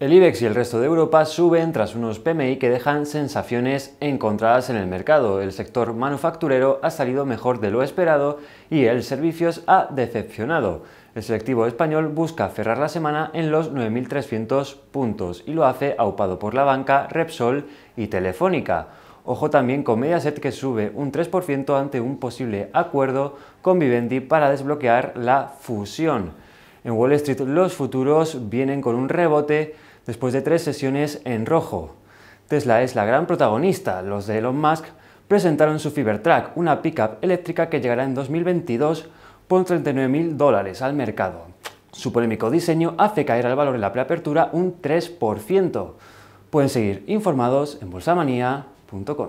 El IBEX y el resto de Europa suben tras unos PMI que dejan sensaciones encontradas en el mercado. El sector manufacturero ha salido mejor de lo esperado y el servicios ha decepcionado. El selectivo español busca cerrar la semana en los 9.300 puntos y lo hace aupado por la banca, Repsol y Telefónica. Ojo también con Mediaset que sube un 3% ante un posible acuerdo con Vivendi para desbloquear la fusión. En Wall Street los futuros vienen con un rebote después de tres sesiones en rojo. Tesla es la gran protagonista. Los de Elon Musk presentaron su Cybertruck, una pickup eléctrica que llegará en 2022 por 39.000 dólares al mercado. Su polémico diseño hace caer al valor en la preapertura un 3%. Pueden seguir informados en bolsamanía.com.